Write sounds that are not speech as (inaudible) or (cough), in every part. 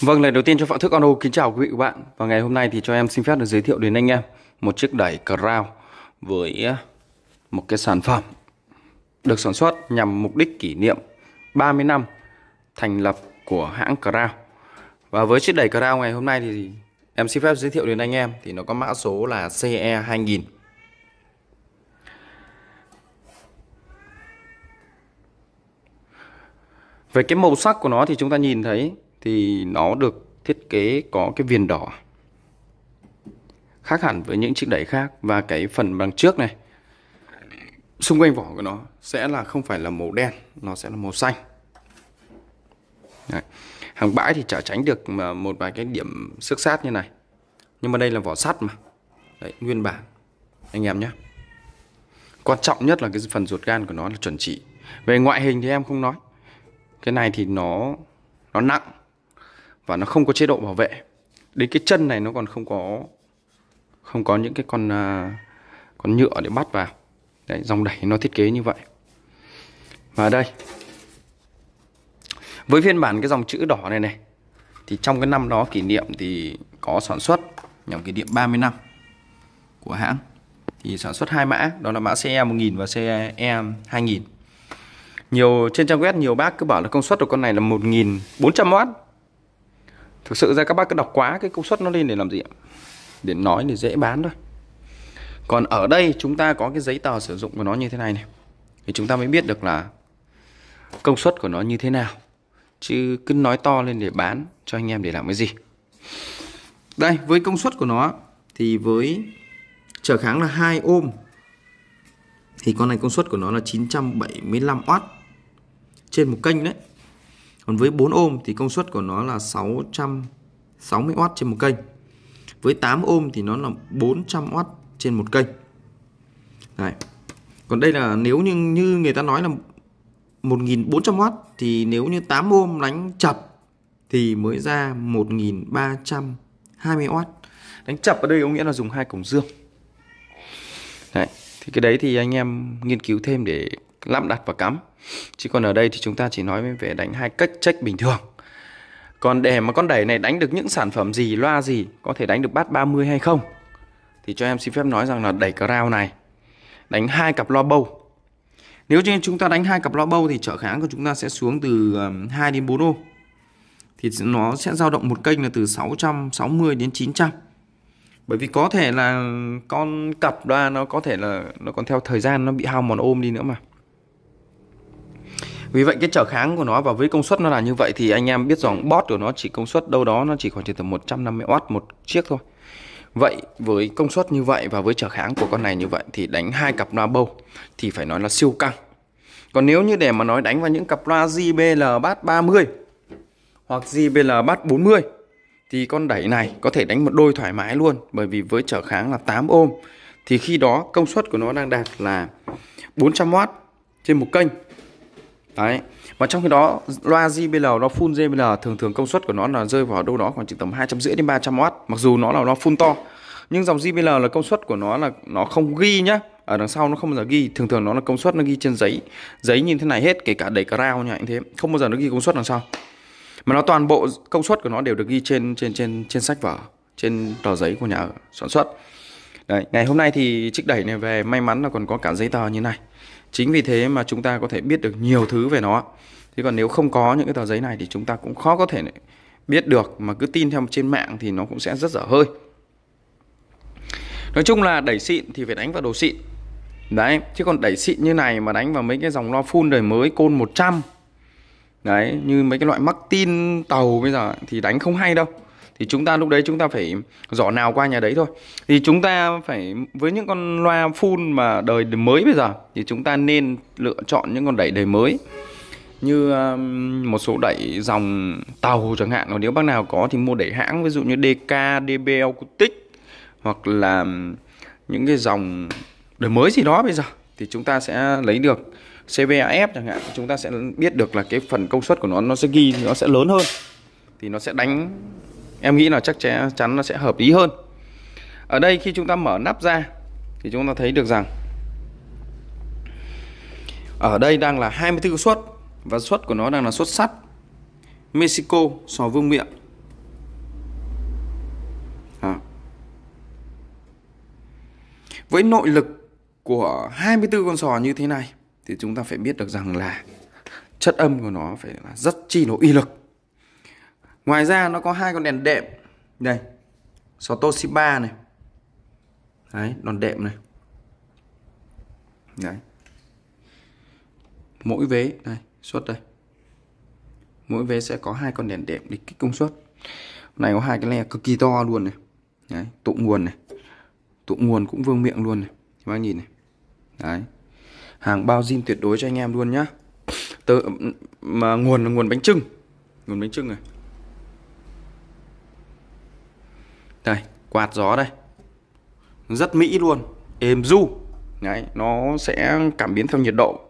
Vâng, lời đầu tiên cho Phạm Thức ono kính chào quý vị và các bạn Và ngày hôm nay thì cho em xin phép được giới thiệu đến anh em Một chiếc đẩy Crown với à, một cái sản phẩm Được sản xuất nhằm mục đích kỷ niệm 30 năm thành lập của hãng Crown Và với chiếc đẩy Crown ngày hôm nay thì em xin phép giới thiệu đến anh em Thì nó có mã số là CE2000 Về cái màu sắc của nó thì chúng ta nhìn thấy thì nó được thiết kế có cái viền đỏ khác hẳn với những chiếc đẩy khác và cái phần bằng trước này xung quanh vỏ của nó sẽ là không phải là màu đen nó sẽ là màu xanh Đấy. hàng bãi thì chả tránh được mà một vài cái điểm xước sát như này nhưng mà đây là vỏ sắt mà Đấy, nguyên bản anh em nhé quan trọng nhất là cái phần ruột gan của nó là chuẩn chỉ về ngoại hình thì em không nói cái này thì nó nó nặng và nó không có chế độ bảo vệ đến cái chân này nó còn không có không có những cái con à, con nhựa để bắt vào đấy dòng đẩy nó thiết kế như vậy và đây với phiên bản cái dòng chữ đỏ này này thì trong cái năm đó kỷ niệm thì có sản xuất nhằm kỷ niệm 30 năm của hãng thì sản xuất hai mã đó là mã CE 1000 và CE 2000 nhiều trên trang web nhiều bác cứ bảo là công suất của con này là 1400W thực sự ra các bác cứ đọc quá cái công suất nó lên để làm gì ạ để nói để dễ bán thôi còn ở đây chúng ta có cái giấy tờ sử dụng của nó như thế này này thì chúng ta mới biết được là công suất của nó như thế nào chứ cứ nói to lên để bán cho anh em để làm cái gì đây với công suất của nó thì với trở kháng là 2 ôm thì con này công suất của nó là 975W trên một kênh đấy còn với 4 ôm thì công suất của nó là 660W trên một kênh. Với 8 ôm thì nó là 400W trên một kênh. Đấy. Còn đây là nếu như như người ta nói là 1400W thì nếu như 8 ôm đánh chập thì mới ra 1320W. Đánh chập ở đây có nghĩa là dùng hai cổng dương. Đấy. Thì cái đấy thì anh em nghiên cứu thêm để lắp đặt và cắm chứ còn ở đây thì chúng ta chỉ nói về đánh hai cách check bình thường còn để mà con đẩy này đánh được những sản phẩm gì loa gì có thể đánh được bát 30 hay không thì cho em xin phép nói rằng là đẩy crown này đánh hai cặp loa bầu nếu như chúng ta đánh hai cặp loa bầu thì trở kháng của chúng ta sẽ xuống từ 2 đến 4 ohm thì nó sẽ dao động một kênh là từ 660 đến 900 bởi vì có thể là con cặp loa nó có thể là nó còn theo thời gian nó bị hao mòn ôm đi nữa mà vì vậy cái trở kháng của nó và với công suất nó là như vậy thì anh em biết rằng bot của nó chỉ công suất đâu đó nó chỉ khoảng chừng tầm 150W một chiếc thôi Vậy với công suất như vậy và với trở kháng của con này như vậy thì đánh hai cặp loa bầu thì phải nói là siêu căng. Còn nếu như để mà nói đánh vào những cặp loa JBL Bass 30 hoặc JBL Bass 40 thì con đẩy này có thể đánh một đôi thoải mái luôn bởi vì với trở kháng là 8 ôm thì khi đó công suất của nó đang đạt là 400W trên một kênh Đấy. Và trong khi đó loa JBL loa full JBL thường thường công suất của nó là rơi vào đâu đó khoảng chỉ tầm 250 đến 300W, mặc dù nó là loa full to. Nhưng dòng JBL là công suất của nó là nó không ghi nhá. Ở đằng sau nó không bao giờ ghi, thường thường nó là công suất nó ghi trên giấy. Giấy như thế này hết, kể cả đẩy crown như thế, không bao giờ nó ghi công suất đằng sau. Mà nó toàn bộ công suất của nó đều được ghi trên trên trên trên sách vở, trên tờ giấy của nhà sản xuất. Đấy, ngày hôm nay thì chiếc đẩy này về may mắn là còn có cả giấy tờ như này chính vì thế mà chúng ta có thể biết được nhiều thứ về nó thế còn nếu không có những cái tờ giấy này thì chúng ta cũng khó có thể biết được mà cứ tin theo trên mạng thì nó cũng sẽ rất dở hơi nói chung là đẩy xịn thì phải đánh vào đồ xịn đấy chứ còn đẩy xịn như này mà đánh vào mấy cái dòng lo phun đời mới côn 100 đấy như mấy cái loại mắc tin tàu bây giờ thì đánh không hay đâu thì chúng ta lúc đấy chúng ta phải giỏ nào qua nhà đấy thôi thì chúng ta phải với những con loa full mà đời mới bây giờ thì chúng ta nên lựa chọn những con đẩy đời mới như um, một số đẩy dòng tàu chẳng hạn còn nếu bác nào có thì mua đẩy hãng ví dụ như DK, DBL Cutic hoặc là um, những cái dòng đời mới gì đó bây giờ thì chúng ta sẽ lấy được CVAF chẳng hạn chúng ta sẽ biết được là cái phần công suất của nó nó sẽ ghi nó sẽ lớn hơn thì nó sẽ đánh em nghĩ là chắc chắn nó sẽ hợp lý hơn ở đây khi chúng ta mở nắp ra thì chúng ta thấy được rằng ở đây đang là 24 suất và suất của nó đang là suất sắt Mexico sò vương miệng à. với nội lực của 24 con sò như thế này thì chúng ta phải biết được rằng là chất âm của nó phải là rất chi là uy lực ngoài ra nó có hai con đèn đệm đây sò Toshiba này đấy đòn đệm này đấy mỗi vế đây suất đây mỗi vế sẽ có hai con đèn đệm để kích công suất này có hai cái le cực kỳ to luôn này đấy tụ nguồn này tụ nguồn cũng vương miệng luôn này các bác nhìn này đấy hàng bao zin tuyệt đối cho anh em luôn nhá Tớ, mà nguồn là nguồn bánh trưng nguồn bánh trưng này đây quạt gió đây rất mỹ luôn êm du Đấy, nó sẽ cảm biến theo nhiệt độ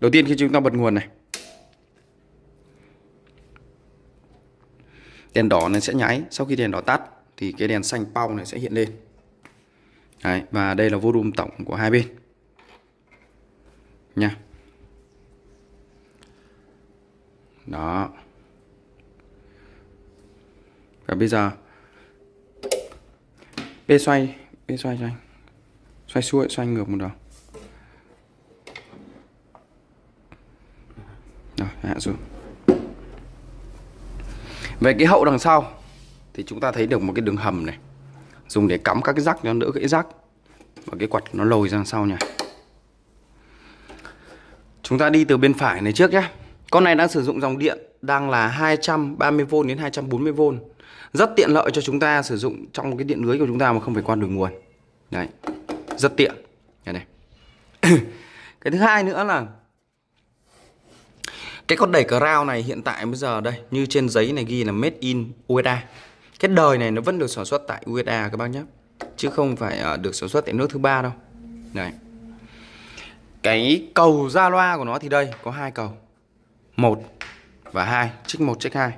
đầu tiên khi chúng ta bật nguồn này đèn đỏ này sẽ nháy sau khi đèn đỏ tắt thì cái đèn xanh pau này sẽ hiện lên Đấy, và đây là volume tổng của hai bên nha đó và bây giờ bê xoay bê xoay cho anh xoay xuôi xoay ngược một đầu rồi hạ xuống về cái hậu đằng sau thì chúng ta thấy được một cái đường hầm này dùng để cắm các cái rắc cho đỡ gãy rắc và cái quạt nó lồi ra sau nhà chúng ta đi từ bên phải này trước nhé con này đang sử dụng dòng điện đang là 230V đến 240V rất tiện lợi cho chúng ta sử dụng trong cái điện lưới của chúng ta mà không phải qua đường nguồn đấy rất tiện đây này (coughs) cái thứ hai nữa là cái con đẩy crown này hiện tại bây giờ đây như trên giấy này ghi là made in Ueda. cái đời này nó vẫn được sản xuất tại Ueda các bác nhé chứ không phải ờ, được sản xuất tại nước thứ ba đâu Đấy. cái cầu ra loa của nó thì đây có hai cầu một và hai trích một trích hai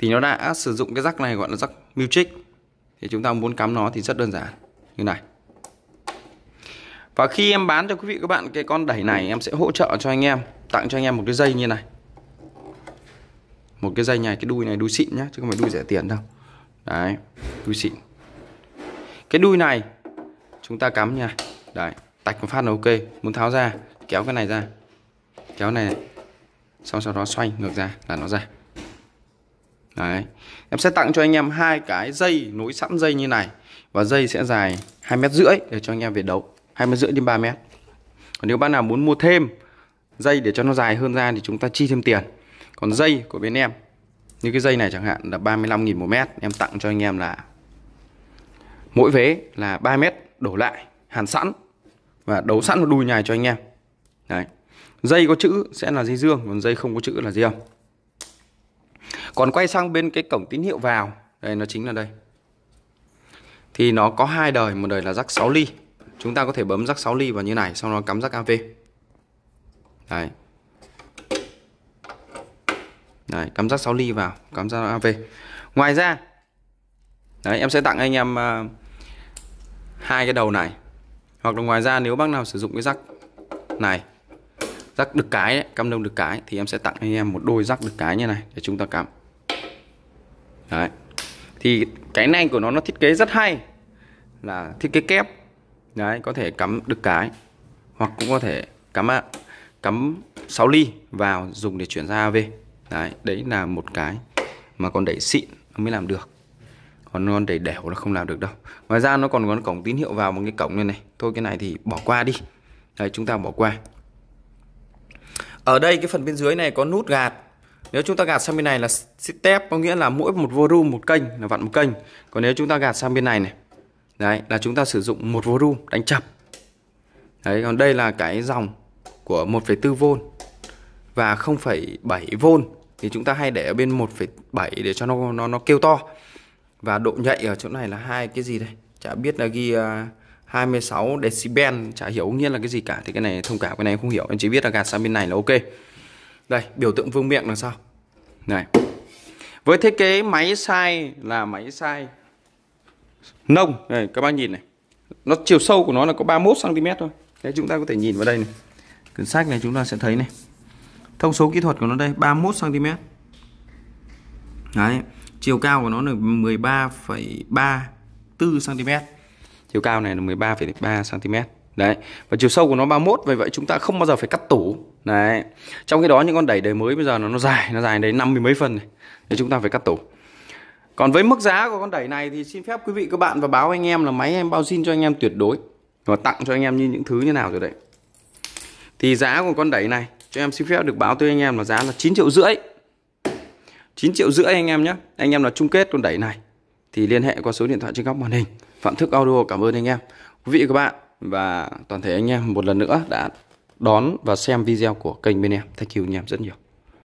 thì nó đã sử dụng cái rắc này gọi là rắc Milchick thì chúng ta muốn cắm nó thì rất đơn giản như này và khi em bán cho quý vị các bạn cái con đẩy này em sẽ hỗ trợ cho anh em tặng cho anh em một cái dây như này một cái dây này cái đuôi này đuôi xịn nhá chứ không phải đuôi rẻ tiền đâu đấy đuôi xịn cái đuôi này chúng ta cắm nha đấy tạch một phát là ok muốn tháo ra kéo cái này ra kéo này, này. xong sau đó xoay ngược ra là nó ra Đấy. Em sẽ tặng cho anh em hai cái dây nối sẵn dây như này và dây sẽ dài 2 mét rưỡi để cho anh em về đấu. 2 mét rưỡi đến 3 mét. Còn nếu bạn nào muốn mua thêm dây để cho nó dài hơn ra thì chúng ta chi thêm tiền. Còn dây của bên em như cái dây này chẳng hạn là 35.000 một mét em tặng cho anh em là mỗi vế là 3 mét đổ lại hàn sẵn và đấu sẵn một đùi nhài cho anh em. Đấy. Dây có chữ sẽ là dây dương còn dây không có chữ là dây âm còn quay sang bên cái cổng tín hiệu vào đây nó chính là đây thì nó có hai đời một đời là rắc 6 ly chúng ta có thể bấm rắc 6 ly vào như này sau đó cắm rắc AV đấy đấy cắm rắc 6 ly vào cắm rắc AV ngoài ra đấy em sẽ tặng anh em uh, hai cái đầu này hoặc là ngoài ra nếu bác nào sử dụng cái rắc này rắc được cái ấy, cam lông được cái thì em sẽ tặng anh em một đôi rắc được cái như này để chúng ta cắm đấy thì cái này của nó nó thiết kế rất hay là thiết kế kép đấy có thể cắm được cái hoặc cũng có thể cắm ạ cắm 6 ly vào dùng để chuyển ra AV đấy đấy là một cái mà còn đẩy xịn mới làm được còn non đẩy đẻo là không làm được đâu ngoài ra nó còn có cổng tín hiệu vào một cái cổng này này thôi cái này thì bỏ qua đi đấy chúng ta bỏ qua ở đây cái phần bên dưới này có nút gạt nếu chúng ta gạt sang bên này là step có nghĩa là mỗi một volume một kênh là vặn một kênh còn nếu chúng ta gạt sang bên này này đấy là chúng ta sử dụng một volume đánh chập đấy còn đây là cái dòng của 1,4V và 0,7V thì chúng ta hay để ở bên 1,7 để cho nó nó nó kêu to và độ nhạy ở chỗ này là hai cái gì đây chả biết là ghi uh, 26 decibel chả hiểu nghĩa là cái gì cả thì cái này thông cảm cái này em không hiểu em chỉ biết là gạt sang bên này là ok đây biểu tượng vương miệng là sao này với thiết kế máy sai là máy sai nông này các bác nhìn này nó chiều sâu của nó là có 31 cm thôi đấy chúng ta có thể nhìn vào đây này cuốn sách này chúng ta sẽ thấy này thông số kỹ thuật của nó đây 31 cm đấy chiều cao của nó là 13,34 cm chiều cao này là 13,3 cm đấy và chiều sâu của nó 31 vậy vậy chúng ta không bao giờ phải cắt tủ đấy trong khi đó những con đẩy đời mới bây giờ nó, nó dài nó dài đến năm mươi mấy phần để chúng ta phải cắt tủ còn với mức giá của con đẩy này thì xin phép quý vị các bạn và báo anh em là máy em bao xin cho anh em tuyệt đối và tặng cho anh em như những thứ như nào rồi đấy thì giá của con đẩy này cho em xin phép được báo tới anh em là giá là 9 triệu rưỡi 9 triệu rưỡi anh em nhé Anh em là chung kết con đẩy này Thì liên hệ qua số điện thoại trên góc màn hình Phạm Thức Audio cảm ơn anh em. Quý vị các bạn và toàn thể anh em một lần nữa đã đón và xem video của kênh bên em. Thank you anh em rất nhiều.